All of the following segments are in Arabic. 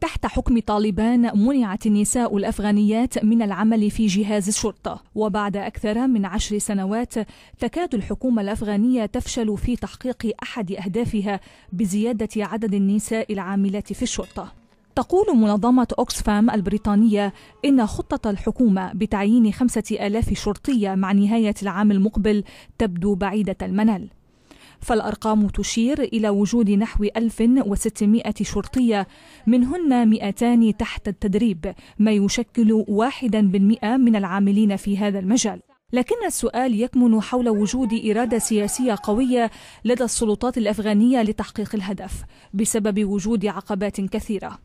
تحت حكم طالبان منعت النساء الأفغانيات من العمل في جهاز الشرطة وبعد أكثر من عشر سنوات تكاد الحكومة الأفغانية تفشل في تحقيق أحد أهدافها بزيادة عدد النساء العاملات في الشرطة تقول منظمة أوكسفام البريطانية إن خطة الحكومة بتعيين خمسة آلاف شرطية مع نهاية العام المقبل تبدو بعيدة المنال فالأرقام تشير إلى وجود نحو 1600 شرطية منهن 200 تحت التدريب ما يشكل 1% من العاملين في هذا المجال لكن السؤال يكمن حول وجود إرادة سياسية قوية لدى السلطات الأفغانية لتحقيق الهدف بسبب وجود عقبات كثيرة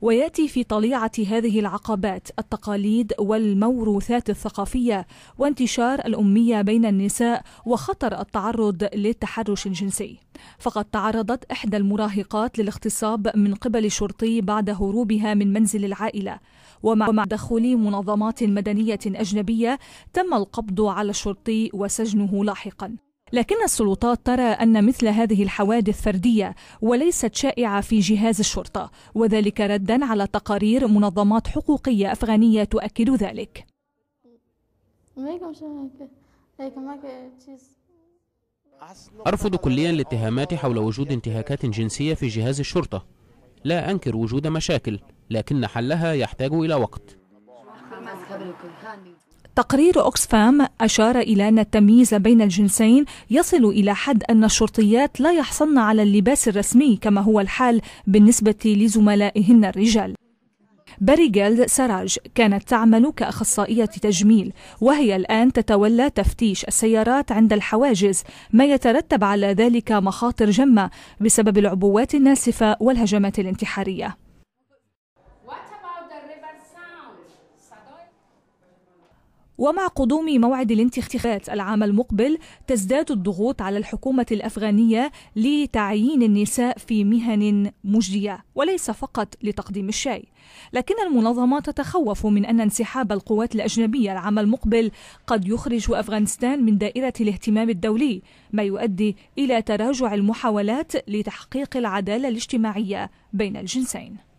وياتي في طليعه هذه العقبات التقاليد والموروثات الثقافيه وانتشار الاميه بين النساء وخطر التعرض للتحرش الجنسي فقد تعرضت احدى المراهقات للاغتصاب من قبل شرطي بعد هروبها من منزل العائله ومع تدخل منظمات مدنيه اجنبيه تم القبض على الشرطي وسجنه لاحقا لكن السلطات ترى أن مثل هذه الحوادث فردية وليست شائعة في جهاز الشرطة وذلك ردا على تقارير منظمات حقوقية أفغانية تؤكد ذلك أرفض كليا الاتهامات حول وجود انتهاكات جنسية في جهاز الشرطة لا أنكر وجود مشاكل لكن حلها يحتاج إلى وقت تقرير أوكسفام أشار إلى أن التمييز بين الجنسين يصل إلى حد أن الشرطيات لا يحصلن على اللباس الرسمي كما هو الحال بالنسبة لزملائهن الرجال باريجيل سراج كانت تعمل كأخصائية تجميل وهي الآن تتولى تفتيش السيارات عند الحواجز ما يترتب على ذلك مخاطر جمة بسبب العبوات الناسفة والهجمات الانتحارية ومع قدوم موعد الانتخابات العام المقبل تزداد الضغوط على الحكومة الأفغانية لتعيين النساء في مهن مجدية وليس فقط لتقديم الشاي لكن المنظمة تتخوف من أن انسحاب القوات الأجنبية العام المقبل قد يخرج أفغانستان من دائرة الاهتمام الدولي ما يؤدي إلى تراجع المحاولات لتحقيق العدالة الاجتماعية بين الجنسين